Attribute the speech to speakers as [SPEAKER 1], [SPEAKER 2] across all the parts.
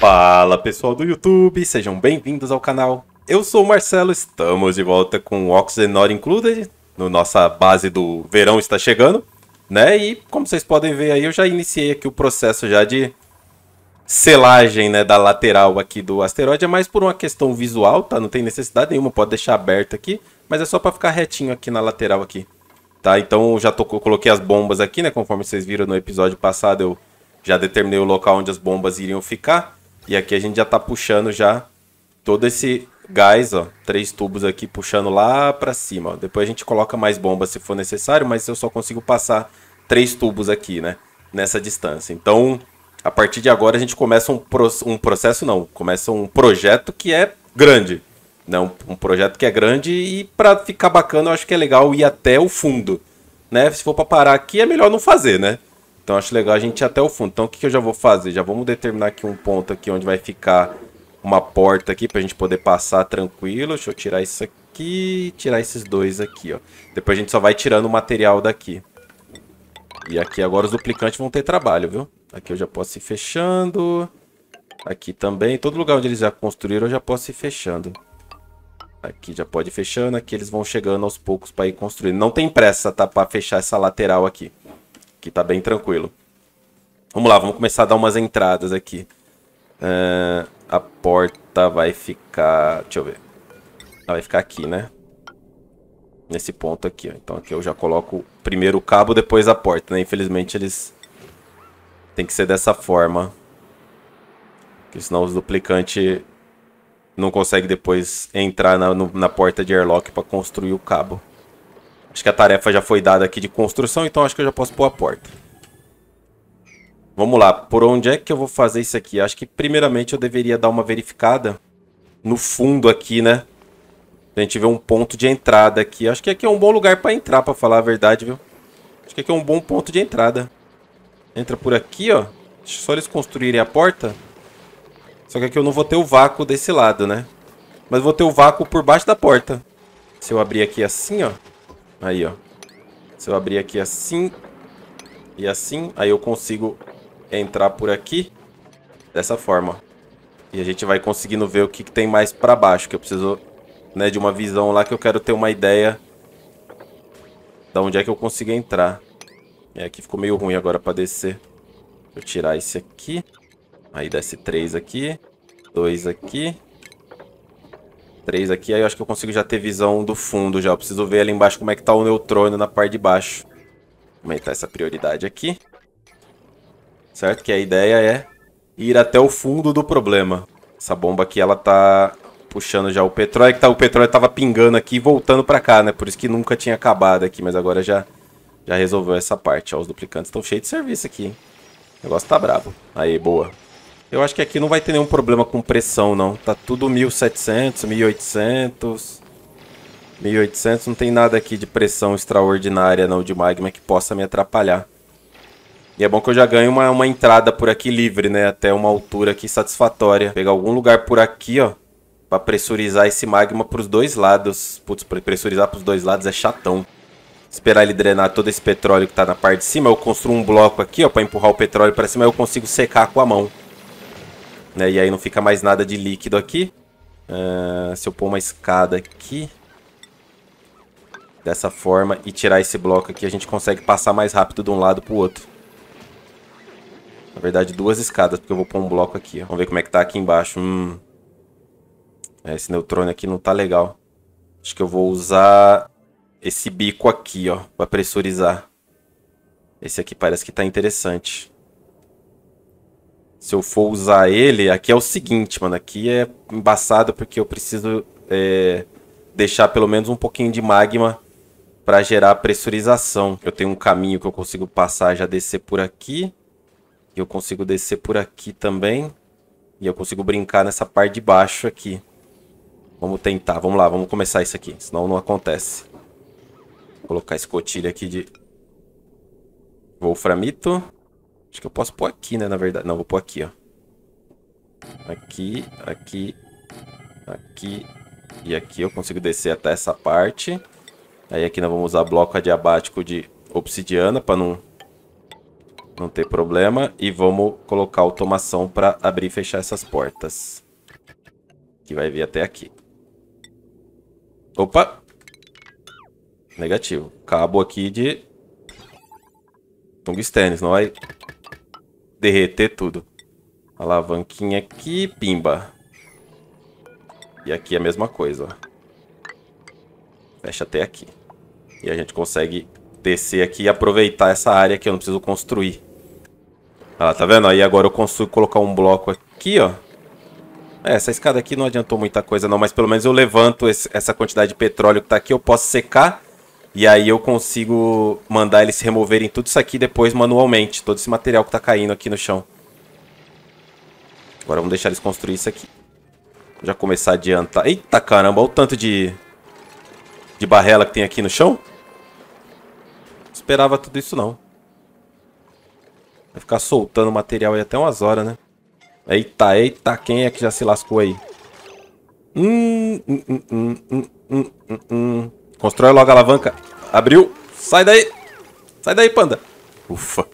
[SPEAKER 1] Fala pessoal do YouTube, sejam bem-vindos ao canal. Eu sou o Marcelo, estamos de volta com o Not Included, no nossa base do verão está chegando, né? E como vocês podem ver aí, eu já iniciei aqui o processo já de selagem, né, da lateral aqui do asteroide, é mais por uma questão visual, tá? Não tem necessidade nenhuma, pode deixar aberto aqui, mas é só para ficar retinho aqui na lateral aqui, tá? Então já tô, coloquei as bombas aqui, né, conforme vocês viram no episódio passado, eu já determinei o local onde as bombas iriam ficar. E aqui a gente já tá puxando já todo esse gás, ó, três tubos aqui puxando lá para cima. Ó. Depois a gente coloca mais bomba se for necessário, mas eu só consigo passar três tubos aqui, né, nessa distância. Então, a partir de agora a gente começa um, pro... um processo, não, começa um projeto que é grande. né? um projeto que é grande e para ficar bacana eu acho que é legal ir até o fundo, né? Se for para parar aqui é melhor não fazer, né? Então acho legal a gente ir até o fundo. Então o que, que eu já vou fazer? Já vamos determinar aqui um ponto aqui onde vai ficar uma porta aqui para a gente poder passar tranquilo. Deixa eu tirar isso aqui tirar esses dois aqui, ó. Depois a gente só vai tirando o material daqui. E aqui agora os duplicantes vão ter trabalho, viu? Aqui eu já posso ir fechando. Aqui também. Todo lugar onde eles já construíram eu já posso ir fechando. Aqui já pode ir fechando. Aqui eles vão chegando aos poucos para ir construindo. Não tem pressa, tá? Para fechar essa lateral aqui tá bem tranquilo. Vamos lá, vamos começar a dar umas entradas aqui. Uh, a porta vai ficar... Deixa eu ver. Ela vai ficar aqui, né? Nesse ponto aqui, ó. Então aqui eu já coloco primeiro o cabo, depois a porta, né? Infelizmente eles... Tem que ser dessa forma. Porque senão os duplicantes não conseguem depois entrar na, no, na porta de airlock para construir o cabo. Acho que a tarefa já foi dada aqui de construção, então acho que eu já posso pôr a porta. Vamos lá, por onde é que eu vou fazer isso aqui? Acho que primeiramente eu deveria dar uma verificada no fundo aqui, né? Pra gente ver um ponto de entrada aqui. Acho que aqui é um bom lugar pra entrar, pra falar a verdade, viu? Acho que aqui é um bom ponto de entrada. Entra por aqui, ó. Deixa só eles construírem a porta. Só que aqui eu não vou ter o vácuo desse lado, né? Mas vou ter o vácuo por baixo da porta. Se eu abrir aqui assim, ó. Aí, ó. Se eu abrir aqui assim e assim, aí eu consigo entrar por aqui dessa forma. Ó. E a gente vai conseguindo ver o que, que tem mais para baixo, que eu preciso né, de uma visão lá que eu quero ter uma ideia da onde é que eu consigo entrar. É, aqui ficou meio ruim agora para descer. Deixa eu tirar esse aqui. Aí desce três aqui, dois aqui. 3 aqui, aí eu acho que eu consigo já ter visão do fundo já. Eu preciso ver ali embaixo como é que tá o neutrônio na parte de baixo. Aumentar essa prioridade aqui. Certo? Que a ideia é ir até o fundo do problema. Essa bomba aqui, ela tá puxando já o petróleo. É que tá, o petróleo tava pingando aqui e voltando pra cá, né? Por isso que nunca tinha acabado aqui, mas agora já, já resolveu essa parte. Ó, os duplicantes estão cheios de serviço aqui, hein? O negócio tá brabo. Aí, boa. Eu acho que aqui não vai ter nenhum problema com pressão, não. Tá tudo 1700, 1800. 1800 não tem nada aqui de pressão extraordinária, não, de magma que possa me atrapalhar. E é bom que eu já ganho uma, uma entrada por aqui livre, né? Até uma altura aqui satisfatória. pegar algum lugar por aqui, ó. Pra pressurizar esse magma pros dois lados. Putz, pressurizar pros dois lados é chatão esperar ele drenar todo esse petróleo que tá na parte de cima, eu construo um bloco aqui, ó, para empurrar o petróleo para cima, eu consigo secar com a mão. Né? E aí não fica mais nada de líquido aqui. Uh, se eu pôr uma escada aqui, dessa forma, e tirar esse bloco aqui, a gente consegue passar mais rápido de um lado para o outro. Na verdade, duas escadas, porque eu vou pôr um bloco aqui. Vamos ver como é que tá aqui embaixo. Hum. É, esse neutrônio aqui não tá legal. Acho que eu vou usar esse bico aqui, ó, para pressurizar. Esse aqui parece que tá interessante se eu for usar ele, aqui é o seguinte, mano. Aqui é embaçado porque eu preciso é, deixar pelo menos um pouquinho de magma para gerar pressurização. Eu tenho um caminho que eu consigo passar, já descer por aqui. E eu consigo descer por aqui também. E eu consigo brincar nessa parte de baixo aqui. Vamos tentar, vamos lá, vamos começar isso aqui, senão não acontece. Vou colocar escotilha aqui de... Wolframito. Acho que eu posso pôr aqui, né, na verdade. Não, vou pôr aqui, ó. Aqui, aqui, aqui e aqui. Eu consigo descer até essa parte. Aí aqui nós vamos usar bloco adiabático de obsidiana para não, não ter problema. E vamos colocar automação para abrir e fechar essas portas. Que vai vir até aqui. Opa! Negativo. Cabo aqui de tungstênio, não vai derreter tudo. Alavanquinha aqui, pimba. E aqui é a mesma coisa, ó. Fecha até aqui. E a gente consegue descer aqui e aproveitar essa área que eu não preciso construir. Olha lá, tá vendo? Aí agora eu consigo colocar um bloco aqui, ó. É, essa escada aqui não adiantou muita coisa não, mas pelo menos eu levanto esse, essa quantidade de petróleo que tá aqui, eu posso secar e aí eu consigo mandar eles removerem tudo isso aqui depois manualmente. Todo esse material que tá caindo aqui no chão. Agora vamos deixar eles construir isso aqui. já começar a adiantar. Eita caramba, olha o tanto de... De barrela que tem aqui no chão. Não esperava tudo isso não. Vai ficar soltando material aí até umas horas, né? Eita, eita, quem é que já se lascou aí? Hum, hum, hum, hum, hum, hum, hum. hum. Constrói logo a alavanca. Abriu. Sai daí. Sai daí, panda. Ufa.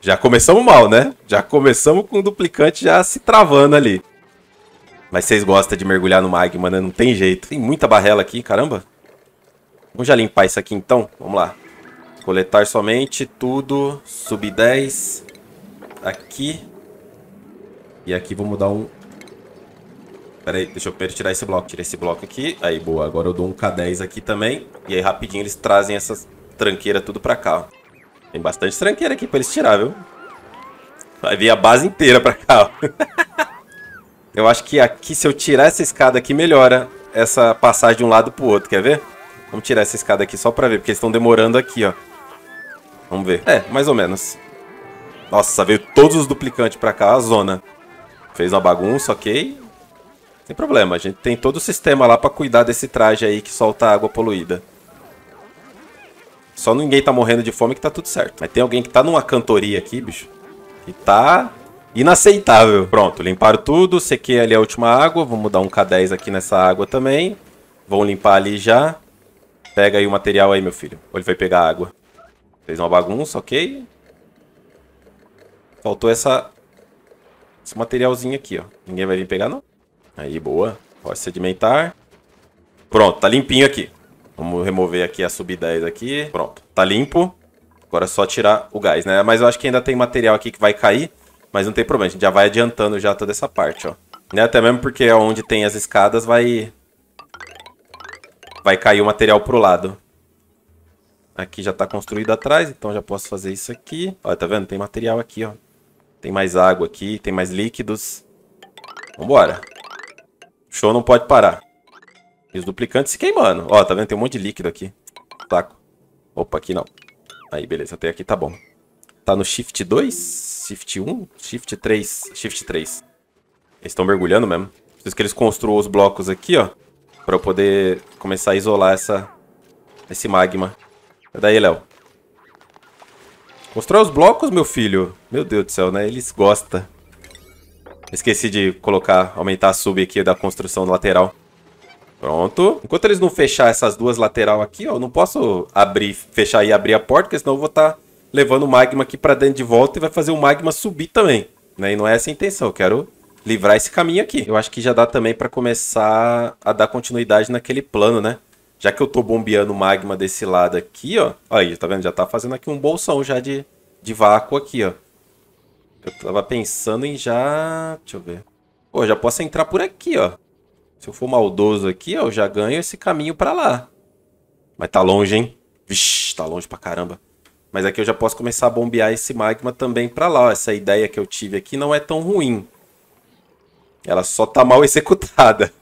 [SPEAKER 1] Já começamos mal, né? Já começamos com o duplicante já se travando ali. Mas vocês gostam de mergulhar no magma, né? Não tem jeito. Tem muita barrela aqui, caramba. Vamos já limpar isso aqui, então. Vamos lá. Coletar somente tudo. Sub 10. Aqui. E aqui vamos dar um Pera aí, deixa eu primeiro tirar esse bloco. Tirei esse bloco aqui. Aí, boa. Agora eu dou um K10 aqui também. E aí, rapidinho, eles trazem essas tranqueiras tudo pra cá. Ó. Tem bastante tranqueira aqui pra eles tirar, viu? Vai vir a base inteira pra cá, ó. Eu acho que aqui, se eu tirar essa escada aqui, melhora essa passagem de um lado pro outro. Quer ver? Vamos tirar essa escada aqui só pra ver, porque eles estão demorando aqui, ó. Vamos ver. É, mais ou menos. Nossa, veio todos os duplicantes pra cá, a zona. Fez uma bagunça, ok. Tem problema, a gente tem todo o sistema lá pra cuidar desse traje aí que solta água poluída. Só ninguém tá morrendo de fome que tá tudo certo. Mas tem alguém que tá numa cantoria aqui, bicho, que tá inaceitável. Pronto, limparam tudo, sequei ali a última água, vamos dar um K10 aqui nessa água também. Vão limpar ali já. Pega aí o material aí, meu filho. Ou ele vai pegar água. Fez uma bagunça, ok. Faltou essa... Esse materialzinho aqui, ó. Ninguém vai vir pegar, não? Aí, boa. Pode sedimentar. Pronto, tá limpinho aqui. Vamos remover aqui a sub-10 aqui. Pronto, tá limpo. Agora é só tirar o gás, né? Mas eu acho que ainda tem material aqui que vai cair. Mas não tem problema, a gente já vai adiantando já toda essa parte, ó. Né? Até mesmo porque é onde tem as escadas vai... Vai cair o material pro lado. Aqui já tá construído atrás, então já posso fazer isso aqui. Olha, tá vendo? Tem material aqui, ó. Tem mais água aqui, tem mais líquidos. Vambora show não pode parar. E os duplicantes se queimando. Ó, tá vendo? Tem um monte de líquido aqui. Taco. Opa, aqui não. Aí, beleza. Até aqui tá bom. Tá no Shift 2? Shift 1? Shift 3. Shift 3. Eles estão mergulhando mesmo. Preciso que eles construam os blocos aqui, ó. Pra eu poder começar a isolar essa, esse magma. Daí, Léo. Constrói os blocos, meu filho. Meu Deus do céu, né? Eles gostam. Esqueci de colocar, aumentar a sub aqui da construção lateral. Pronto. Enquanto eles não fechar essas duas lateral aqui, ó, eu não posso abrir, fechar e abrir a porta, porque senão eu vou estar tá levando o magma aqui para dentro de volta e vai fazer o magma subir também. Né? E não é essa a intenção, eu quero livrar esse caminho aqui. Eu acho que já dá também para começar a dar continuidade naquele plano, né? Já que eu tô bombeando o magma desse lado aqui, ó. Aí, tá vendo? Já tá fazendo aqui um bolsão já de, de vácuo aqui, ó. Eu tava pensando em já... Deixa eu ver. Pô, já posso entrar por aqui, ó. Se eu for maldoso aqui, ó, eu já ganho esse caminho pra lá. Mas tá longe, hein? Vixe, tá longe pra caramba. Mas aqui eu já posso começar a bombear esse magma também pra lá. Ó. Essa ideia que eu tive aqui não é tão ruim. Ela só tá mal executada.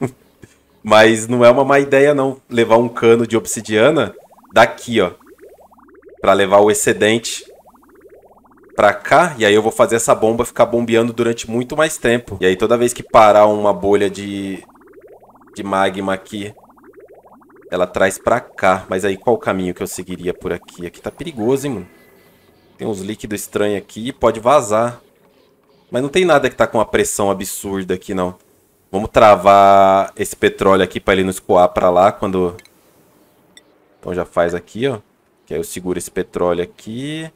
[SPEAKER 1] Mas não é uma má ideia, não. Levar um cano de obsidiana daqui, ó. Pra levar o excedente para cá, e aí eu vou fazer essa bomba ficar bombeando durante muito mais tempo. E aí toda vez que parar uma bolha de, de magma aqui, ela traz para cá. Mas aí qual o caminho que eu seguiria por aqui? Aqui tá perigoso, hein, mano? Tem uns líquidos estranhos aqui, pode vazar. Mas não tem nada que tá com uma pressão absurda aqui, não. Vamos travar esse petróleo aqui para ele não escoar para lá quando... Então já faz aqui, ó. Que aí eu seguro esse petróleo aqui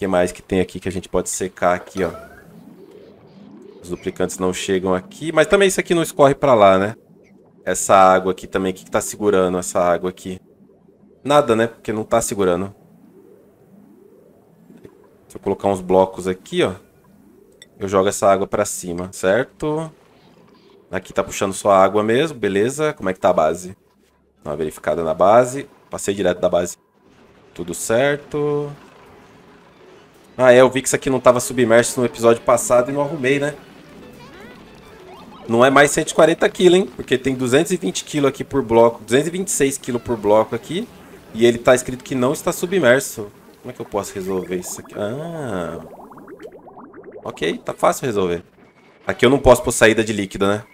[SPEAKER 1] que mais que tem aqui que a gente pode secar aqui, ó. Os duplicantes não chegam aqui, mas também isso aqui não escorre para lá, né? Essa água aqui também, o que, que tá segurando essa água aqui? Nada, né? Porque não tá segurando. Se eu colocar uns blocos aqui, ó. Eu jogo essa água para cima, certo? Aqui tá puxando só água mesmo, beleza? Como é que tá a base? Dá uma verificada na base. Passei direto da base. Tudo certo. Ah, é, eu vi que isso aqui não estava submerso no episódio passado e não arrumei, né? Não é mais 140 kg, hein? Porque tem 220 kg aqui por bloco, 226 kg por bloco aqui. E ele tá escrito que não está submerso. Como é que eu posso resolver isso aqui? Ah... Ok, tá fácil resolver. Aqui eu não posso pôr saída de líquido, né?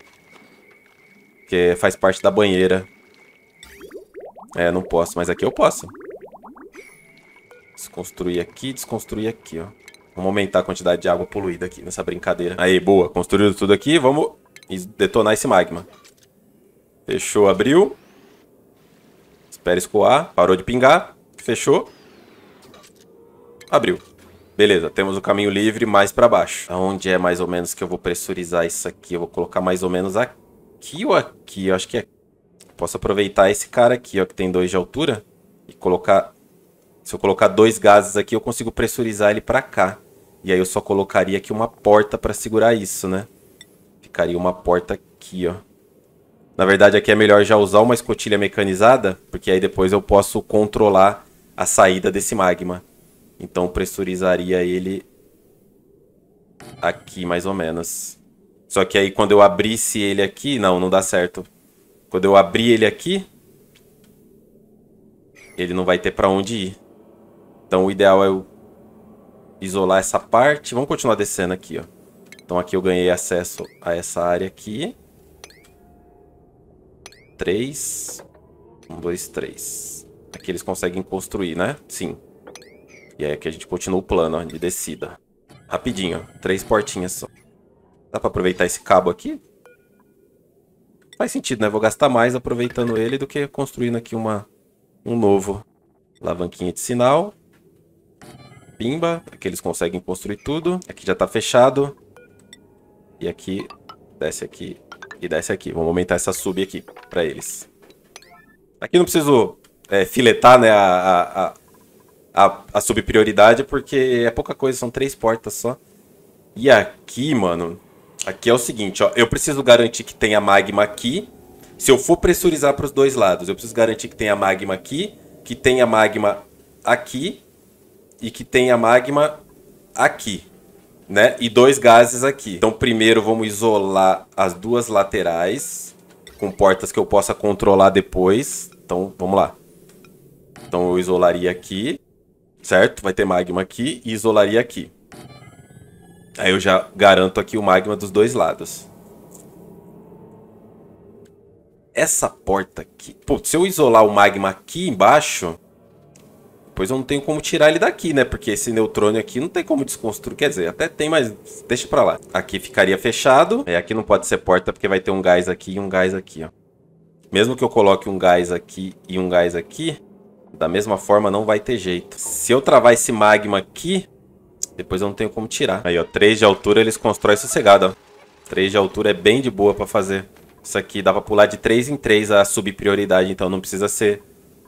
[SPEAKER 1] Porque faz parte da banheira. É, não posso, mas aqui eu posso. Desconstruir aqui, desconstruir aqui, ó. Vamos aumentar a quantidade de água poluída aqui nessa brincadeira. Aí, boa. Construído tudo aqui, vamos detonar esse magma. Fechou, abriu. Espera escoar. Parou de pingar. Fechou. Abriu. Beleza, temos o caminho livre mais pra baixo. Aonde é mais ou menos que eu vou pressurizar isso aqui? Eu vou colocar mais ou menos aqui ou aqui? Eu acho que é... Posso aproveitar esse cara aqui, ó, que tem dois de altura. E colocar se eu colocar dois gases aqui, eu consigo pressurizar ele para cá. E aí eu só colocaria aqui uma porta para segurar isso, né? Ficaria uma porta aqui, ó. Na verdade, aqui é melhor já usar uma escotilha mecanizada, porque aí depois eu posso controlar a saída desse magma. Então, pressurizaria ele aqui, mais ou menos. Só que aí, quando eu abrisse ele aqui... Não, não dá certo. Quando eu abrir ele aqui, ele não vai ter para onde ir. Então o ideal é eu isolar essa parte. Vamos continuar descendo aqui, ó. Então aqui eu ganhei acesso a essa área aqui. 3. 1, 2, 3. Aqui eles conseguem construir, né? Sim. E aí aqui a gente continua o plano ó, de descida. Rapidinho, Três portinhas só. Dá pra aproveitar esse cabo aqui? Faz sentido, né? Vou gastar mais aproveitando ele do que construindo aqui uma, um novo. Alavanquinha de sinal. Pimba, que eles conseguem construir tudo. Aqui já tá fechado. E aqui, desce aqui e desce aqui. Vamos aumentar essa sub aqui pra eles. Aqui não preciso é, filetar, né, a, a, a, a subprioridade, porque é pouca coisa, são três portas só. E aqui, mano, aqui é o seguinte, ó. Eu preciso garantir que tenha magma aqui. Se eu for pressurizar para os dois lados, eu preciso garantir que tenha magma aqui, que tenha magma aqui e que tenha magma aqui, né? E dois gases aqui. Então, primeiro vamos isolar as duas laterais com portas que eu possa controlar depois. Então, vamos lá. Então, eu isolaria aqui, certo? Vai ter magma aqui e isolaria aqui. Aí eu já garanto aqui o magma dos dois lados. Essa porta aqui... Pô, se eu isolar o magma aqui embaixo, Pois eu não tenho como tirar ele daqui, né? Porque esse neutrônio aqui não tem como desconstruir. Quer dizer, até tem, mas deixa pra lá. Aqui ficaria fechado. É, aqui não pode ser porta, porque vai ter um gás aqui e um gás aqui, ó. Mesmo que eu coloque um gás aqui e um gás aqui, da mesma forma não vai ter jeito. Se eu travar esse magma aqui, depois eu não tenho como tirar. Aí, ó, 3 de altura eles constroem sossegado, ó. 3 de altura é bem de boa pra fazer. Isso aqui dá pra pular de 3 em 3 a subprioridade, então não precisa ser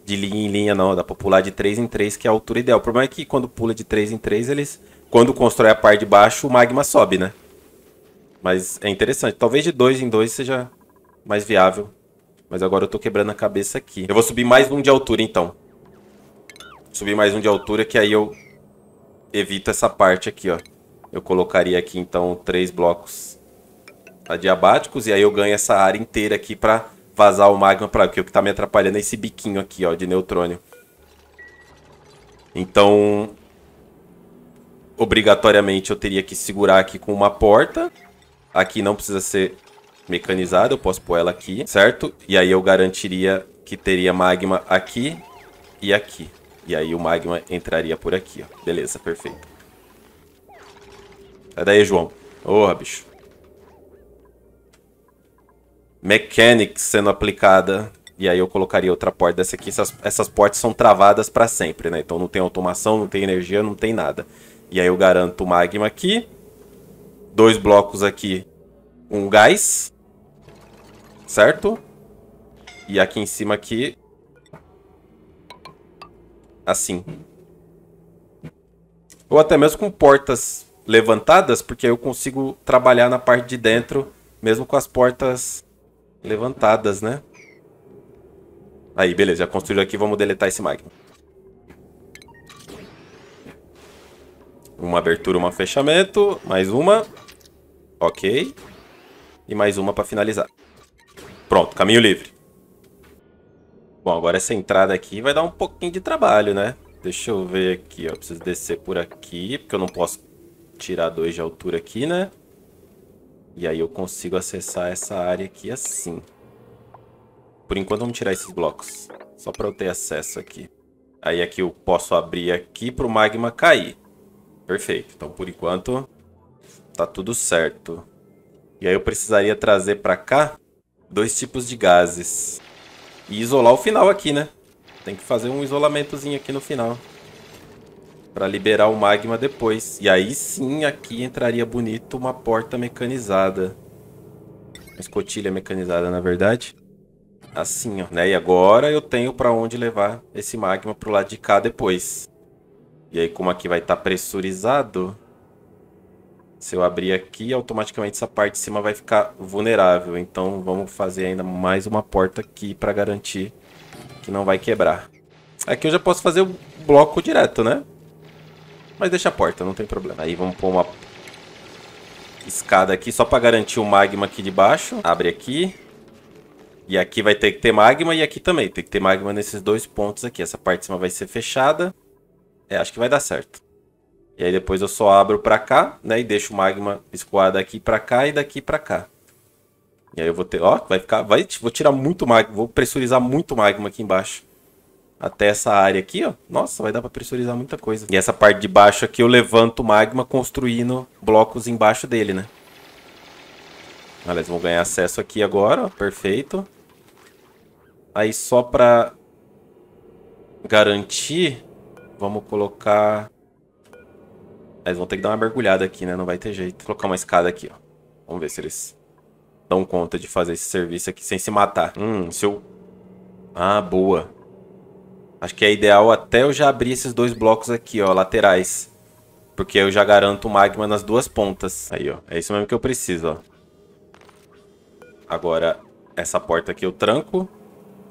[SPEAKER 1] de linha em linha, não. Dá pra pular de 3 em 3, que é a altura ideal. O problema é que quando pula de 3 em 3, eles. Quando constrói a parte de baixo, o magma sobe, né? Mas é interessante. Talvez de 2 em 2 seja mais viável. Mas agora eu tô quebrando a cabeça aqui. Eu vou subir mais um de altura, então. Subir mais um de altura, que aí eu evito essa parte aqui, ó. Eu colocaria aqui, então, três blocos adiabáticos. E aí eu ganho essa área inteira aqui pra vazar o magma pra... Porque o que tá me atrapalhando é esse biquinho aqui, ó, de neutrônio. Então, obrigatoriamente eu teria que segurar aqui com uma porta. Aqui não precisa ser mecanizada, eu posso pôr ela aqui, certo? E aí eu garantiria que teria magma aqui e aqui. E aí o magma entraria por aqui, ó. Beleza, perfeito. Sai daí, João. Porra, bicho. Mechanics sendo aplicada. E aí eu colocaria outra porta dessa aqui. Essas, essas portas são travadas para sempre, né? Então não tem automação, não tem energia, não tem nada. E aí eu garanto o magma aqui. Dois blocos aqui com um gás. Certo? E aqui em cima aqui... Assim. Ou até mesmo com portas levantadas, porque aí eu consigo trabalhar na parte de dentro, mesmo com as portas levantadas, né? Aí, beleza, já construíram aqui, vamos deletar esse magma. Uma abertura, uma fechamento, mais uma. Ok. E mais uma para finalizar. Pronto, caminho livre. Bom, agora essa entrada aqui vai dar um pouquinho de trabalho, né? Deixa eu ver aqui, ó. Preciso descer por aqui, porque eu não posso tirar dois de altura aqui, né? E aí eu consigo acessar essa área aqui assim. Por enquanto vamos tirar esses blocos. Só para eu ter acesso aqui. Aí aqui eu posso abrir aqui para o magma cair. Perfeito. Então por enquanto tá tudo certo. E aí eu precisaria trazer para cá dois tipos de gases. E isolar o final aqui, né? Tem que fazer um isolamentozinho aqui no final para liberar o magma depois. E aí sim, aqui entraria bonito uma porta mecanizada. Uma escotilha mecanizada, na verdade. Assim, ó, né? E agora eu tenho para onde levar esse magma pro lado de cá depois. E aí, como aqui vai estar tá pressurizado, se eu abrir aqui, automaticamente essa parte de cima vai ficar vulnerável. Então vamos fazer ainda mais uma porta aqui para garantir que não vai quebrar. Aqui eu já posso fazer o bloco direto, né? Mas deixa a porta, não tem problema. Aí vamos pôr uma escada aqui só para garantir o magma aqui de baixo. Abre aqui. E aqui vai ter que ter magma e aqui também. Tem que ter magma nesses dois pontos aqui. Essa parte de cima vai ser fechada. É, acho que vai dar certo. E aí depois eu só abro para cá, né? E deixo o magma escoar daqui para cá e daqui para cá. E aí eu vou ter... Ó, vai ficar... Vai, vou tirar muito magma. Vou pressurizar muito magma aqui embaixo até essa área aqui, ó. Nossa, vai dar para pressurizar muita coisa. E essa parte de baixo aqui eu levanto o magma construindo blocos embaixo dele, né? Olha, ah, eles vão ganhar acesso aqui agora, ó. Perfeito. Aí só para garantir, vamos colocar... Eles vão ter que dar uma mergulhada aqui, né? Não vai ter jeito. Vou colocar uma escada aqui, ó. Vamos ver se eles dão conta de fazer esse serviço aqui sem se matar. Hum, se eu... Ah, boa. Acho que é ideal até eu já abrir esses dois blocos aqui, ó, laterais. Porque eu já garanto magma nas duas pontas. Aí, ó. É isso mesmo que eu preciso, ó. Agora, essa porta aqui eu tranco.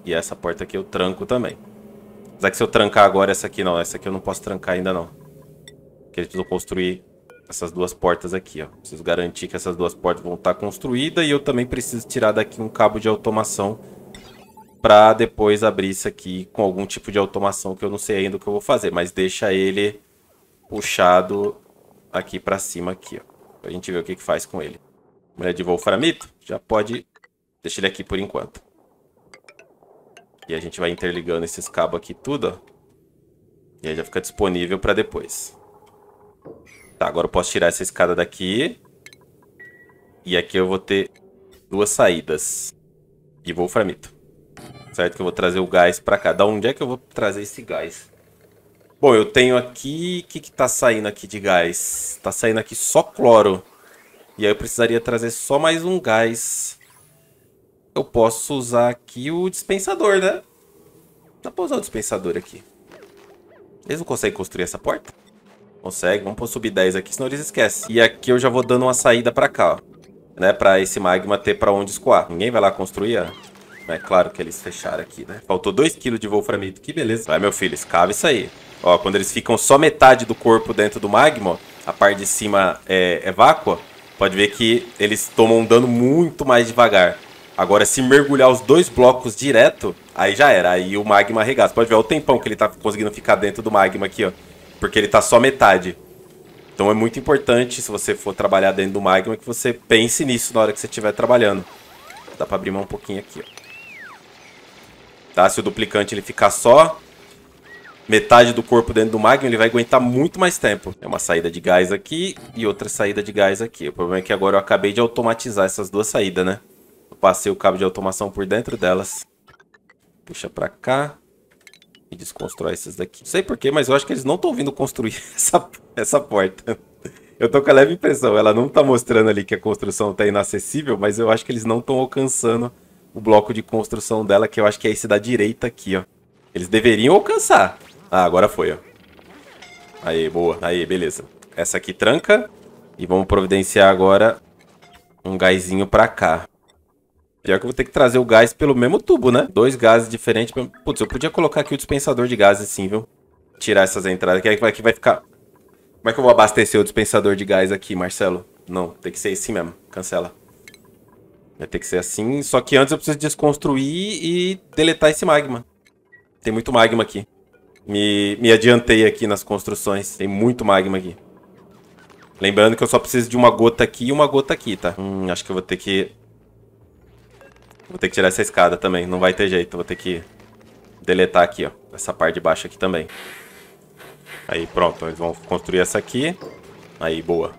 [SPEAKER 1] E essa porta aqui eu tranco também. Apesar que se eu trancar agora essa aqui, não. Essa aqui eu não posso trancar ainda, não. Porque eles precisam construir essas duas portas aqui, ó. Preciso garantir que essas duas portas vão estar construídas. E eu também preciso tirar daqui um cabo de automação para depois abrir isso aqui com algum tipo de automação que eu não sei ainda o que eu vou fazer, mas deixa ele puxado aqui para cima aqui, ó, pra gente ver o que, que faz com ele. Mulher de Wolframito, já pode... Deixa ele aqui por enquanto. E a gente vai interligando esses cabos aqui tudo, ó. E aí já fica disponível para depois. Tá, agora eu posso tirar essa escada daqui. E aqui eu vou ter duas saídas. E Wolframito certo? Que eu vou trazer o gás para cá. Da onde é que eu vou trazer esse gás? Bom, eu tenho aqui... O que que tá saindo aqui de gás? Tá saindo aqui só cloro. E aí eu precisaria trazer só mais um gás. Eu posso usar aqui o dispensador, né? Dá pra usar o dispensador aqui. Eles não conseguem construir essa porta? Consegue. Vamos pôr subir 10 aqui, senão eles esquecem. E aqui eu já vou dando uma saída pra cá, ó. Né? Pra esse magma ter pra onde escoar. Ninguém vai lá construir, ó. É claro que eles fecharam aqui, né? Faltou 2kg de wolframito. Que beleza. Vai, meu filho, escava isso aí. Ó, quando eles ficam só metade do corpo dentro do magma, a parte de cima é, é vácuo, pode ver que eles tomam um dano muito mais devagar. Agora, se mergulhar os dois blocos direto, aí já era. Aí o magma arregaça. Pode ver o tempão que ele tá conseguindo ficar dentro do magma aqui, ó. Porque ele tá só metade. Então é muito importante, se você for trabalhar dentro do magma, que você pense nisso na hora que você estiver trabalhando. Dá pra abrir mão um pouquinho aqui, ó. Tá? Se o duplicante ele ficar só metade do corpo dentro do magno ele vai aguentar muito mais tempo. É uma saída de gás aqui e outra saída de gás aqui. O problema é que agora eu acabei de automatizar essas duas saídas, né? Eu passei o cabo de automação por dentro delas. Puxa pra cá. E desconstrói essas daqui. Não sei porquê, mas eu acho que eles não estão vindo construir essa, essa porta. Eu tô com a leve impressão. Ela não tá mostrando ali que a construção tá inacessível, mas eu acho que eles não estão alcançando o bloco de construção dela, que eu acho que é esse da direita aqui, ó. Eles deveriam alcançar. Ah, agora foi, ó. Aí, boa. Aí, beleza. Essa aqui tranca. E vamos providenciar agora um gásinho pra cá. Pior que eu vou ter que trazer o gás pelo mesmo tubo, né? Dois gases diferentes. Putz, eu podia colocar aqui o dispensador de gás assim, viu? Tirar essas entradas. Que aqui vai ficar... Como é que eu vou abastecer o dispensador de gás aqui, Marcelo? Não, tem que ser assim mesmo. Cancela. Vai né, ter que ser assim, só que antes eu preciso desconstruir e deletar esse magma. Tem muito magma aqui. Me, me adiantei aqui nas construções, tem muito magma aqui. Lembrando que eu só preciso de uma gota aqui e uma gota aqui, tá? Hum, acho que eu vou ter que... Vou ter que tirar essa escada também, não vai ter jeito. Vou ter que deletar aqui, ó. Essa parte de baixo aqui também. Aí, pronto. Eles vão construir essa aqui. Aí, boa.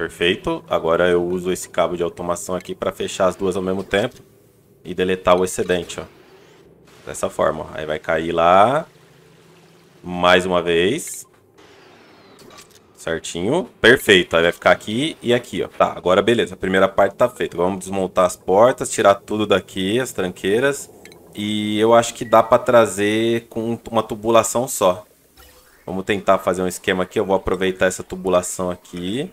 [SPEAKER 1] Perfeito. Agora eu uso esse cabo de automação aqui para fechar as duas ao mesmo tempo e deletar o excedente, ó. Dessa forma, ó. Aí vai cair lá mais uma vez. Certinho. Perfeito. Aí vai ficar aqui e aqui, ó. Tá, agora beleza. A primeira parte tá feita. Vamos desmontar as portas, tirar tudo daqui, as tranqueiras. E eu acho que dá para trazer com uma tubulação só. Vamos tentar fazer um esquema aqui. Eu vou aproveitar essa tubulação aqui.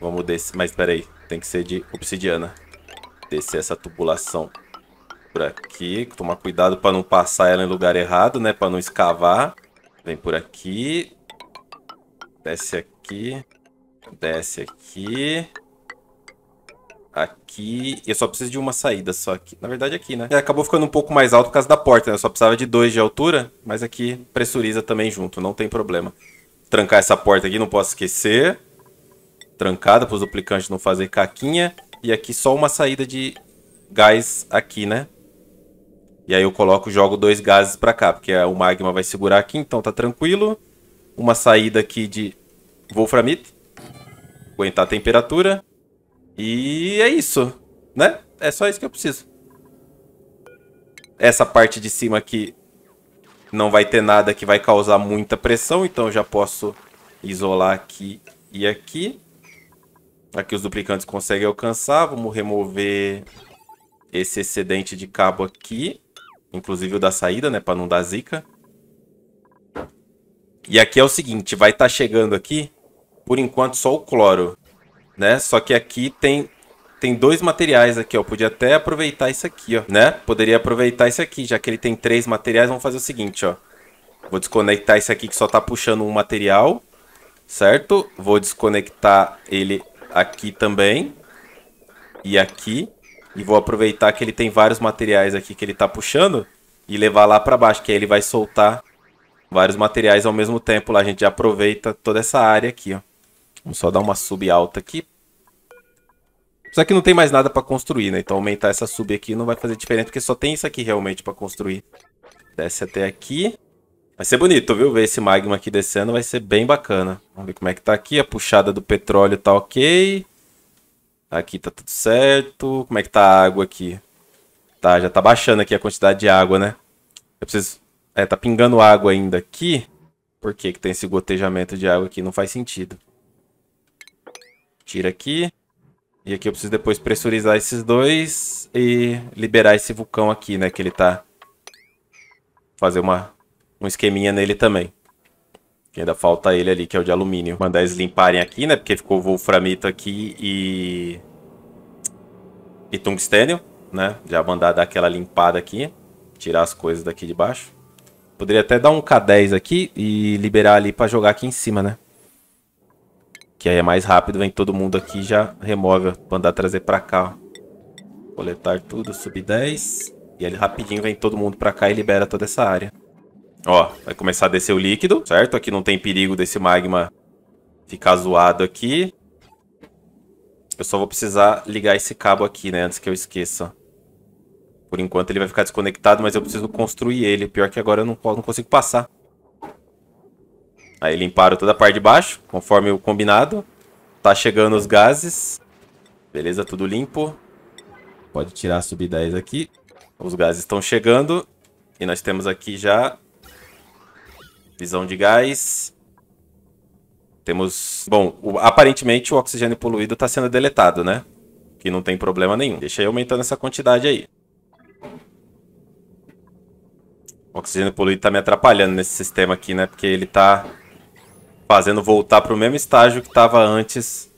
[SPEAKER 1] Vamos descer. Mas espera aí. Tem que ser de obsidiana. Descer essa tubulação por aqui. Tomar cuidado para não passar ela em lugar errado, né? Para não escavar. Vem por aqui. Desce aqui. Desce aqui. Aqui. Eu só preciso de uma saída só aqui. Na verdade, aqui, né? E acabou ficando um pouco mais alto por causa da porta, né? Eu só precisava de dois de altura, mas aqui pressuriza também junto, não tem problema. Trancar essa porta aqui, não posso esquecer trancada para os duplicantes não fazer caquinha. E aqui só uma saída de gás aqui, né? E aí eu coloco, jogo dois gases para cá, porque o magma vai segurar aqui, então tá tranquilo. Uma saída aqui de Wolframite. Aguentar a temperatura. E é isso, né? É só isso que eu preciso. Essa parte de cima aqui não vai ter nada que vai causar muita pressão, então eu já posso isolar aqui e aqui. Aqui os duplicantes conseguem alcançar. Vamos remover esse excedente de cabo aqui. Inclusive o da saída, né? Para não dar zica. E aqui é o seguinte, vai estar tá chegando aqui, por enquanto, só o cloro. Né? Só que aqui tem, tem dois materiais aqui, ó. podia até aproveitar isso aqui, ó. Né? Poderia aproveitar isso aqui, já que ele tem três materiais. Vamos fazer o seguinte, ó. Vou desconectar esse aqui que só tá puxando um material, certo? Vou desconectar ele aqui também. E aqui. E vou aproveitar que ele tem vários materiais aqui que ele tá puxando e levar lá para baixo, que aí ele vai soltar vários materiais ao mesmo tempo lá. A gente já aproveita toda essa área aqui, ó. Vamos só dar uma sub alta aqui. Só que não tem mais nada para construir, né? Então aumentar essa sub aqui não vai fazer diferença, porque só tem isso aqui realmente para construir. Desce até aqui. Vai ser bonito, viu? Ver esse magma aqui descendo vai ser bem bacana. Vamos ver como é que tá aqui. A puxada do petróleo tá ok. Tá aqui tá tudo certo. Como é que tá a água aqui? Tá, já tá baixando aqui a quantidade de água, né? Eu preciso... É, tá pingando água ainda aqui. Por que que tem esse gotejamento de água aqui? Não faz sentido. Tira aqui. E aqui eu preciso depois pressurizar esses dois e liberar esse vulcão aqui, né? Que ele tá... Fazer uma um esqueminha nele também. Que ainda falta ele ali, que é o de alumínio. Mandar eles limparem aqui, né? Porque ficou wolframito aqui e... E tungstênio, né? Já mandar dar aquela limpada aqui. Tirar as coisas daqui de baixo. Poderia até dar um K10 aqui e liberar ali pra jogar aqui em cima, né? Que aí é mais rápido, vem todo mundo aqui e já remove. Mandar trazer pra cá, ó. Coletar tudo, sub 10. E ele rapidinho vem todo mundo pra cá e libera toda essa área. Ó, vai começar a descer o líquido, certo? Aqui não tem perigo desse magma ficar zoado aqui. Eu só vou precisar ligar esse cabo aqui, né? Antes que eu esqueça. Por enquanto ele vai ficar desconectado, mas eu preciso construir ele. Pior que agora eu não, não consigo passar. Aí limparam toda a parte de baixo, conforme o combinado. Tá chegando os gases. Beleza, tudo limpo. Pode tirar a sub 10 aqui. Os gases estão chegando. E nós temos aqui já Visão de gás. Temos. Bom, o... aparentemente o oxigênio poluído está sendo deletado, né? Que não tem problema nenhum. Deixa eu aumentando essa quantidade aí. O oxigênio poluído está me atrapalhando nesse sistema aqui, né? Porque ele está fazendo voltar para o mesmo estágio que estava antes.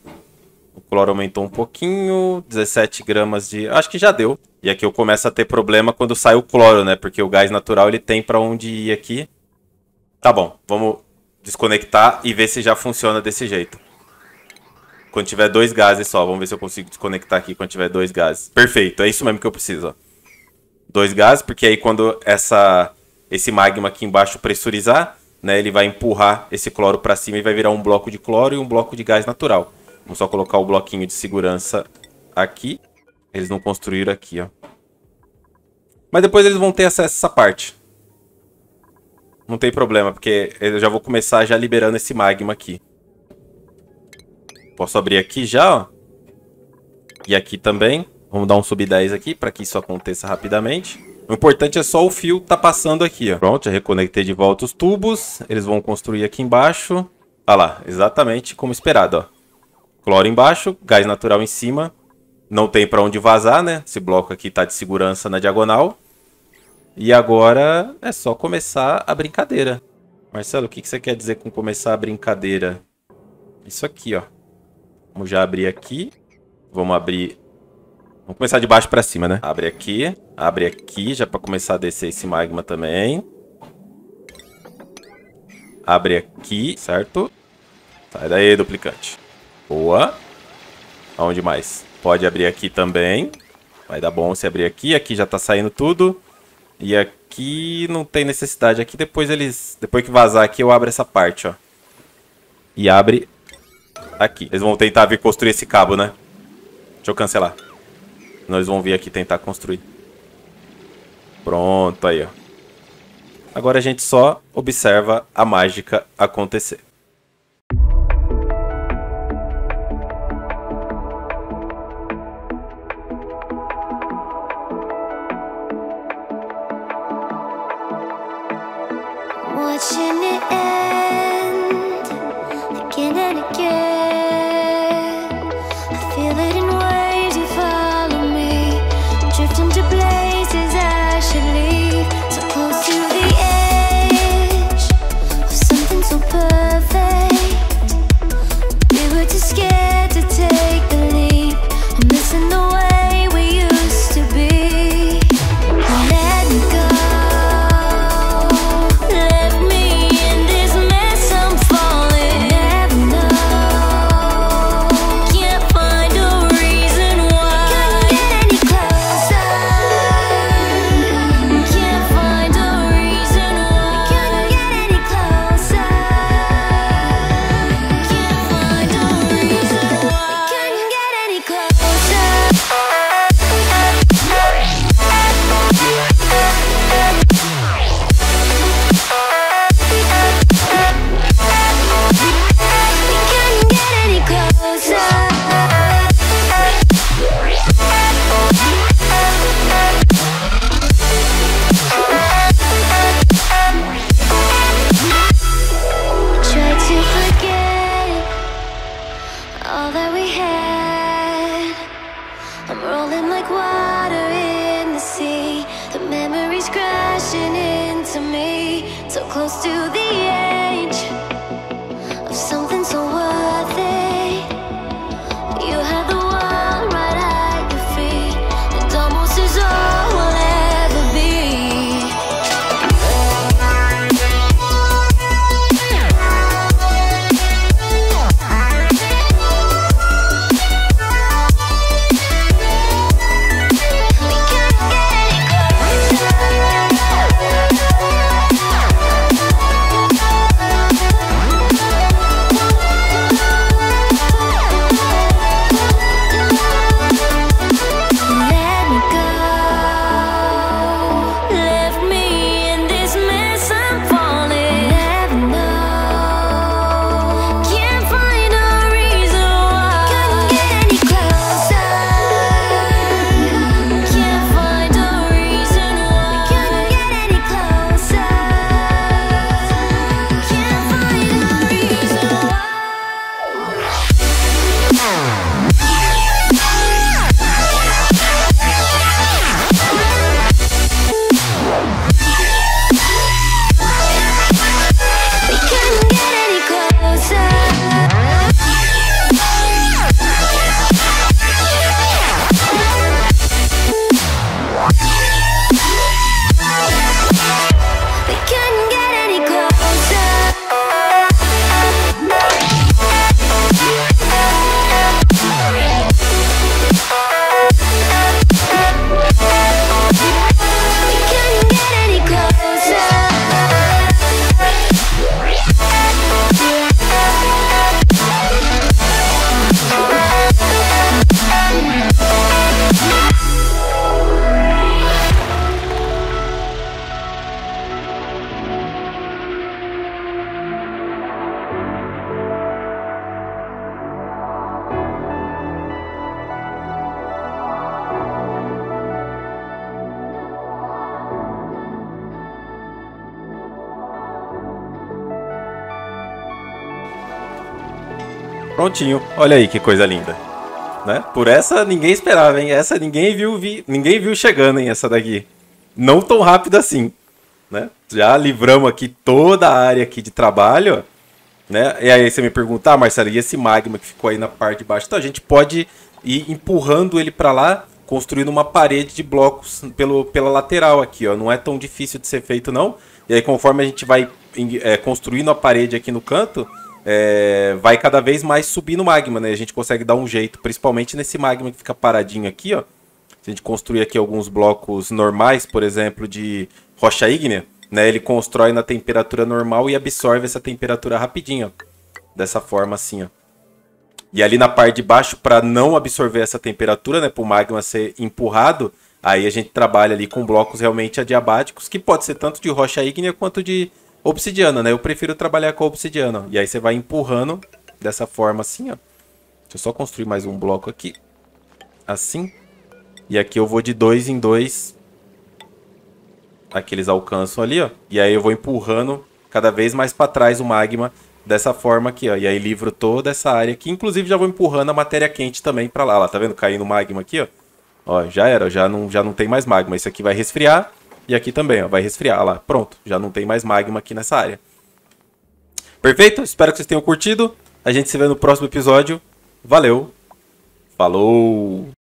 [SPEAKER 1] O cloro aumentou um pouquinho, 17 gramas de... Acho que já deu. E aqui eu começo a ter problema quando sai o cloro, né? Porque o gás natural ele tem para onde ir aqui. Tá bom, vamos desconectar e ver se já funciona desse jeito. Quando tiver dois gases só, vamos ver se eu consigo desconectar aqui quando tiver dois gases. Perfeito, é isso mesmo que eu preciso, ó. Dois gases, porque aí quando essa, esse magma aqui embaixo pressurizar, né, ele vai empurrar esse cloro para cima e vai virar um bloco de cloro e um bloco de gás natural. Vamos só colocar o bloquinho de segurança aqui. Eles não construíram aqui, ó. Mas depois eles vão ter acesso a essa parte. Não tem problema, porque eu já vou começar já liberando esse magma aqui. Posso abrir aqui já, ó. E aqui também. Vamos dar um sub 10 aqui para que isso aconteça rapidamente. O importante é só o fio tá passando aqui, ó. Pronto, já reconectei de volta os tubos. Eles vão construir aqui embaixo. Ah lá, exatamente como esperado, ó. Cloro embaixo, gás natural em cima. Não tem para onde vazar, né? Esse bloco aqui tá de segurança na diagonal. E agora é só começar a brincadeira. Marcelo, o que, que você quer dizer com começar a brincadeira? Isso aqui, ó. Vamos já abrir aqui. Vamos abrir... Vamos começar de baixo pra cima, né? Abre aqui. Abre aqui, já pra começar a descer esse magma também. Abre aqui, certo? Sai daí, duplicante. Boa. Aonde mais? Pode abrir aqui também. Vai dar bom se abrir aqui. Aqui já tá saindo tudo. E aqui não tem necessidade. Aqui depois eles... Depois que vazar aqui, eu abro essa parte, ó. E abre aqui. Eles vão tentar vir construir esse cabo, né? Deixa eu cancelar. Nós eles vão vir aqui tentar construir. Pronto, aí, ó. Agora a gente só observa a mágica acontecer. Prontinho. Olha aí que coisa linda. Né? Por essa ninguém esperava, hein? Essa ninguém viu, vi... ninguém viu chegando, hein? Essa daqui. Não tão rápido assim. Né? Já livramos aqui toda a área aqui de trabalho. Né? E aí você me pergunta, ah, Marcelo, e esse magma que ficou aí na parte de baixo? Então a gente pode ir empurrando ele para lá, construindo uma parede de blocos pelo, pela lateral aqui, ó. Não é tão difícil de ser feito, não. E aí conforme a gente vai é, construindo a parede aqui no canto, é, vai cada vez mais subir no magma, né? A gente consegue dar um jeito, principalmente nesse magma que fica paradinho aqui, ó. Se a gente construir aqui alguns blocos normais, por exemplo, de rocha ígnea, né? Ele constrói na temperatura normal e absorve essa temperatura rapidinho, ó. Dessa forma assim, ó. E ali na parte de baixo, para não absorver essa temperatura, né? Para o magma ser empurrado, aí a gente trabalha ali com blocos realmente adiabáticos, que pode ser tanto de rocha ígnea quanto de Obsidiana, né? Eu prefiro trabalhar com a obsidiana. E aí você vai empurrando dessa forma assim, ó. Deixa eu só construir mais um bloco aqui. Assim. E aqui eu vou de dois em dois. Aqui eles alcançam ali, ó. E aí eu vou empurrando cada vez mais para trás o magma dessa forma aqui, ó. E aí livro toda essa área aqui. Inclusive já vou empurrando a matéria quente também para lá. Lá, tá vendo? Caindo magma aqui, ó. Ó, já era. Já não, já não tem mais magma. Isso aqui vai resfriar. E aqui também, ó, vai resfriar. Olha lá, pronto. Já não tem mais magma aqui nessa área. Perfeito? Espero que vocês tenham curtido. A gente se vê no próximo episódio. Valeu.
[SPEAKER 2] Falou!